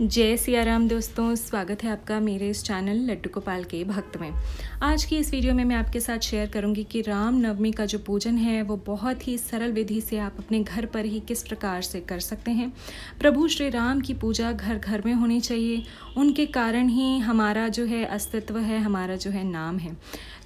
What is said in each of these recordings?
जय सियाराम दोस्तों स्वागत है आपका मेरे इस चैनल लड्डू गोपाल के भक्त में आज की इस वीडियो में मैं आपके साथ शेयर करूंगी कि राम नवमी का जो पूजन है वो बहुत ही सरल विधि से आप अपने घर पर ही किस प्रकार से कर सकते हैं प्रभु श्री राम की पूजा घर घर में होनी चाहिए उनके कारण ही हमारा जो है अस्तित्व है हमारा जो है नाम है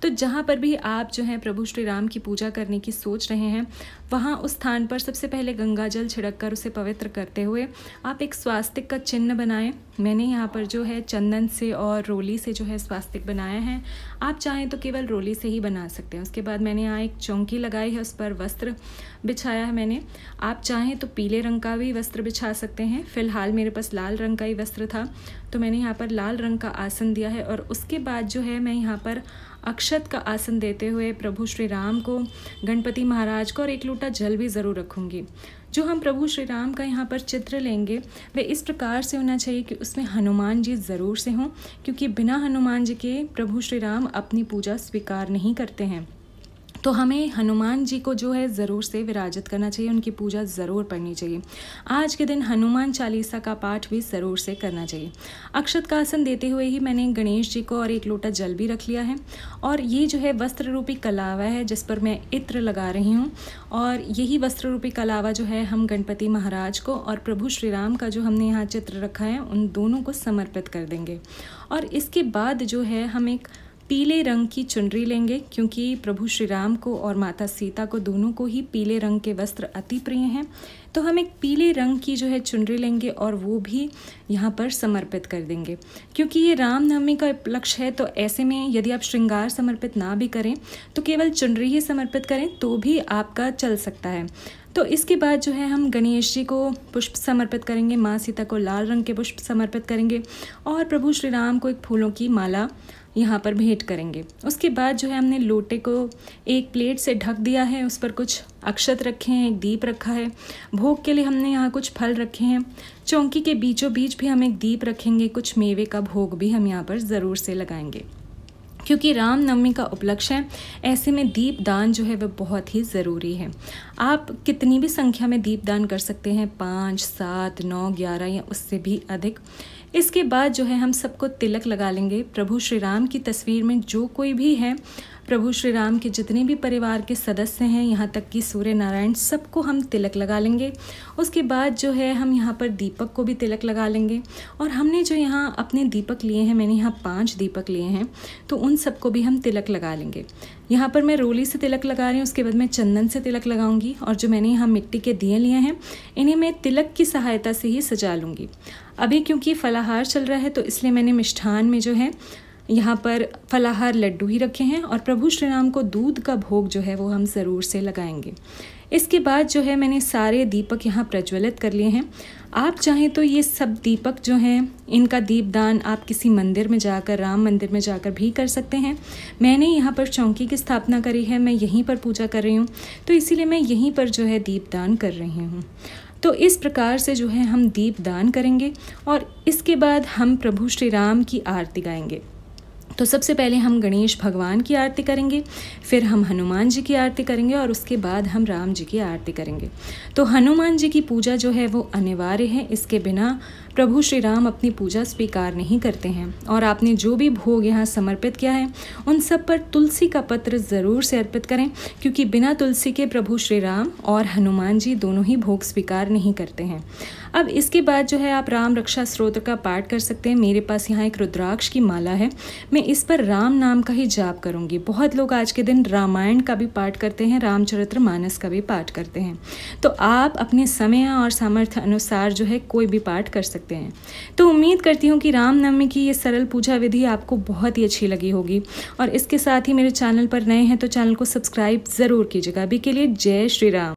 तो जहाँ पर भी आप जो है प्रभु श्री राम की पूजा करने की सोच रहे हैं वहाँ उस स्थान पर सबसे पहले गंगा जल छिड़क कर उसे पवित्र करते हुए आप एक स्वास्तिक का चिन्ह बनाएं मैंने यहाँ पर जो है चंदन से और रोली से जो है स्वास्तिक बनाया है आप चाहें तो केवल रोली से ही बना सकते हैं उसके बाद मैंने यहाँ एक चौंकी लगाई है उस पर वस्त्र बिछाया है मैंने आप चाहें तो पीले रंग का भी वस्त्र बिछा सकते हैं फ़िलहाल मेरे पास लाल रंग का ही वस्त्र था तो मैंने यहाँ पर लाल रंग का आसन दिया है और उसके बाद जो है मैं यहाँ पर अक्षत का आसन देते हुए प्रभु श्री राम को गणपति महाराज को और एक लोटा जल भी ज़रूर रखूँगी जो हम प्रभु श्री राम का यहाँ पर चित्र लेंगे वे इस प्रकार से होना चाहिए कि उसमें हनुमान जी ज़रूर से हों क्योंकि बिना हनुमान जी के प्रभु श्री राम अपनी पूजा स्वीकार नहीं करते हैं तो हमें हनुमान जी को जो है ज़रूर से विराजित करना चाहिए उनकी पूजा ज़रूर पढ़नी चाहिए आज के दिन हनुमान चालीसा का पाठ भी ज़रूर से करना चाहिए अक्षत का आसन देते हुए ही मैंने गणेश जी को और एक लोटा जल भी रख लिया है और ये जो है वस्त्र रूपी कलावा है जिस पर मैं इत्र लगा रही हूँ और यही वस्त्र रूपी कलावा जो है हम गणपति महाराज को और प्रभु श्री राम का जो हमने यहाँ चित्र रखा है उन दोनों को समर्पित कर देंगे और इसके बाद जो है हम एक पीले रंग की चुनरी लेंगे क्योंकि प्रभु श्री राम को और माता सीता को दोनों को ही पीले रंग के वस्त्र अति प्रिय हैं तो हम एक पीले रंग की जो है चुनरी लेंगे और वो भी यहाँ पर समर्पित कर देंगे क्योंकि ये रामनवमी का उपलक्ष्य है तो ऐसे में यदि आप श्रृंगार समर्पित ना भी करें तो केवल चुनरी ही समर्पित करें तो भी आपका चल सकता है तो इसके बाद जो है हम गणेश जी को पुष्प समर्पित करेंगे माँ सीता को लाल रंग के पुष्प समर्पित करेंगे और प्रभु श्री राम को एक फूलों की माला यहाँ पर भेंट करेंगे उसके बाद जो है हमने लोटे को एक प्लेट से ढक दिया है उस पर कुछ अक्षत रखे हैं एक दीप रखा है भोग के लिए हमने यहाँ कुछ फल रखे हैं चौंकी के बीचों बीच भी हम एक दीप रखेंगे कुछ मेवे का भोग भी हम यहाँ पर ज़रूर से लगाएंगे क्योंकि रामनवमी का उपलक्ष्य है ऐसे में दीप दान जो है वह बहुत ही ज़रूरी है आप कितनी भी संख्या में दीप दान कर सकते हैं पाँच सात नौ ग्यारह या उससे भी अधिक इसके बाद जो है हम सबको तिलक लगा लेंगे प्रभु श्री राम की तस्वीर में जो कोई भी है प्रभु श्री राम के जितने भी परिवार के सदस्य हैं यहाँ तक कि सूर्य नारायण सबको हम तिलक लगा लेंगे उसके बाद जो है हम यहाँ पर दीपक को भी तिलक लगा लेंगे और हमने जो यहाँ अपने दीपक लिए हैं मैंने यहाँ पाँच दीपक लिए हैं तो उन सबको भी हम तिलक लगा लेंगे यहाँ पर मैं रोली से तिलक लगा रही हूँ उसके बाद मैं चंदन से तिलक लगाऊंगी और जो मैंने यहाँ मिट्टी के दिए लिए हैं इन्हें मैं तिलक की सहायता से ही सजा लूँगी अभी क्योंकि फलाहार चल रहा है तो इसलिए मैंने मिष्ठान में जो है यहाँ पर फलाहार लड्डू ही रखे हैं और प्रभु श्री राम को दूध का भोग जो है वो हम ज़रूर से लगाएंगे इसके बाद जो है मैंने सारे दीपक यहाँ प्रज्वलित कर लिए हैं आप चाहें तो ये सब दीपक जो हैं इनका दीपदान आप किसी मंदिर में जाकर राम मंदिर में जाकर भी कर सकते हैं मैंने यहाँ पर चौकी की स्थापना करी है मैं यहीं पर पूजा कर रही हूँ तो इसीलिए मैं यहीं पर जो है दीपदान कर रही हूँ तो इस प्रकार से जो है हम दीपदान करेंगे और इसके बाद हम प्रभु श्री राम की आरती गाएंगे तो सबसे पहले हम गणेश भगवान की आरती करेंगे फिर हम हनुमान जी की आरती करेंगे और उसके बाद हम राम जी की आरती करेंगे तो हनुमान जी की पूजा जो है वो अनिवार्य है इसके बिना प्रभु श्री राम अपनी पूजा स्वीकार नहीं करते हैं और आपने जो भी भोग यहाँ समर्पित किया है उन सब पर तुलसी का पत्र ज़रूर से अर्पित करें क्योंकि बिना तुलसी के प्रभु श्री राम और हनुमान जी दोनों ही भोग स्वीकार नहीं करते हैं अब इसके बाद जो है आप राम रक्षा स्रोत का पाठ कर सकते हैं मेरे पास यहाँ एक रुद्राक्ष की माला है मैं मैं इस पर राम नाम का ही जाप करूँगी बहुत लोग आज के दिन रामायण का भी पाठ करते हैं रामचरित्र मानस का भी पाठ करते हैं तो आप अपने समय और सामर्थ्य अनुसार जो है कोई भी पाठ कर सकते हैं तो उम्मीद करती हूँ कि रामनवमी की ये सरल पूजा विधि आपको बहुत ही अच्छी लगी होगी और इसके साथ ही मेरे चैनल पर नए हैं तो चैनल को सब्सक्राइब ज़रूर कीजिएगा अभी के लिए जय श्री राम